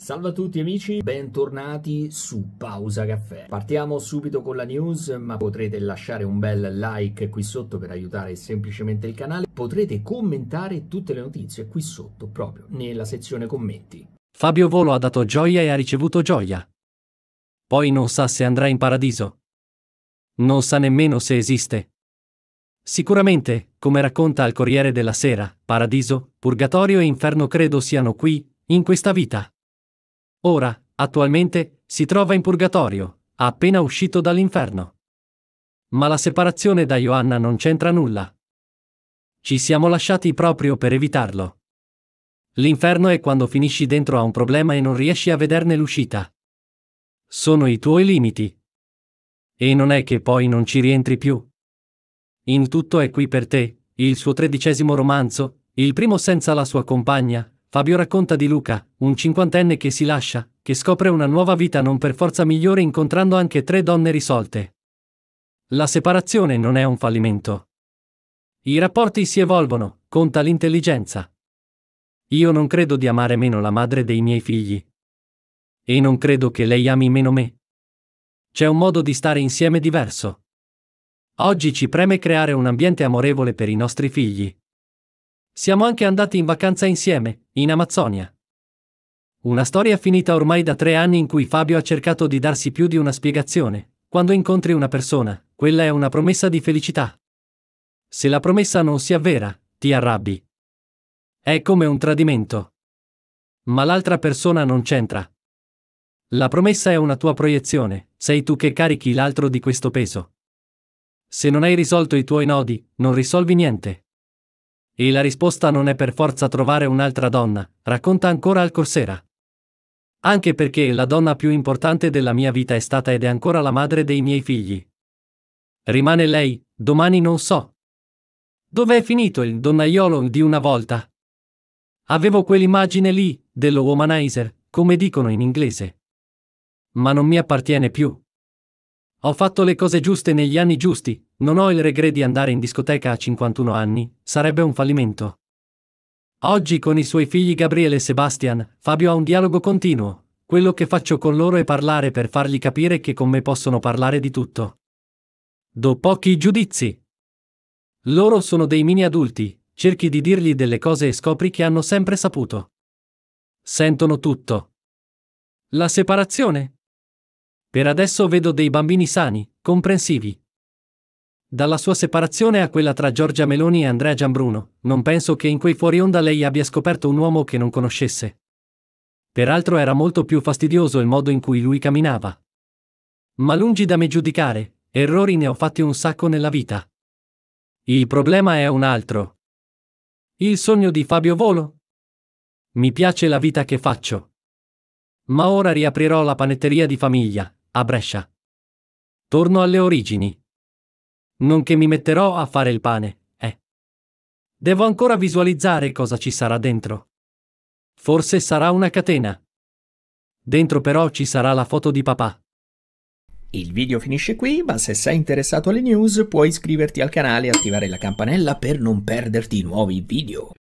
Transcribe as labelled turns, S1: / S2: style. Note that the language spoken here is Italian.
S1: Salve a tutti amici, bentornati su Pausa Caffè. Partiamo subito con la news, ma potrete lasciare un bel like qui sotto per aiutare semplicemente il canale. Potrete commentare tutte le notizie qui sotto, proprio nella sezione commenti. Fabio Volo ha dato gioia e ha ricevuto gioia. Poi non sa se andrà in paradiso. Non sa nemmeno se esiste. Sicuramente, come racconta al Corriere della Sera, paradiso, purgatorio e inferno credo siano qui, in questa vita. Ora, attualmente, si trova in purgatorio, appena uscito dall'inferno. Ma la separazione da Ioanna non c'entra nulla. Ci siamo lasciati proprio per evitarlo. L'inferno è quando finisci dentro a un problema e non riesci a vederne l'uscita. Sono i tuoi limiti. E non è che poi non ci rientri più. In tutto è qui per te, il suo tredicesimo romanzo, il primo senza la sua compagna, Fabio racconta di Luca, un cinquantenne che si lascia, che scopre una nuova vita non per forza migliore incontrando anche tre donne risolte. La separazione non è un fallimento. I rapporti si evolvono, conta l'intelligenza. Io non credo di amare meno la madre dei miei figli. E non credo che lei ami meno me. C'è un modo di stare insieme diverso. Oggi ci preme creare un ambiente amorevole per i nostri figli. Siamo anche andati in vacanza insieme, in Amazzonia. Una storia finita ormai da tre anni in cui Fabio ha cercato di darsi più di una spiegazione. Quando incontri una persona, quella è una promessa di felicità. Se la promessa non si avvera, ti arrabbi. È come un tradimento. Ma l'altra persona non c'entra. La promessa è una tua proiezione, sei tu che carichi l'altro di questo peso. Se non hai risolto i tuoi nodi, non risolvi niente. E la risposta non è per forza trovare un'altra donna, racconta ancora al Corsera. Anche perché la donna più importante della mia vita è stata ed è ancora la madre dei miei figli. Rimane lei, domani non so. Dov'è finito il donnaiolo di una volta? Avevo quell'immagine lì, dello womanizer, come dicono in inglese. Ma non mi appartiene più. Ho fatto le cose giuste negli anni giusti, non ho il regret di andare in discoteca a 51 anni, sarebbe un fallimento. Oggi con i suoi figli Gabriele e Sebastian, Fabio ha un dialogo continuo. Quello che faccio con loro è parlare per fargli capire che con me possono parlare di tutto. Do pochi giudizi. Loro sono dei mini adulti, cerchi di dirgli delle cose e scopri che hanno sempre saputo. Sentono tutto. La separazione, per adesso vedo dei bambini sani, comprensivi. Dalla sua separazione a quella tra Giorgia Meloni e Andrea Giambruno, non penso che in quei fuori onda lei abbia scoperto un uomo che non conoscesse. Peraltro era molto più fastidioso il modo in cui lui camminava. Ma lungi da me giudicare, errori ne ho fatti un sacco nella vita. Il problema è un altro. Il sogno di Fabio Volo? Mi piace la vita che faccio. Ma ora riaprirò la panetteria di famiglia, a Brescia. Torno alle origini. Non che mi metterò a fare il pane, eh. Devo ancora visualizzare cosa ci sarà dentro. Forse sarà una catena. Dentro però ci sarà la foto di papà. Il video finisce qui, ma se sei interessato alle news puoi iscriverti al canale e attivare la campanella per non perderti nuovi video.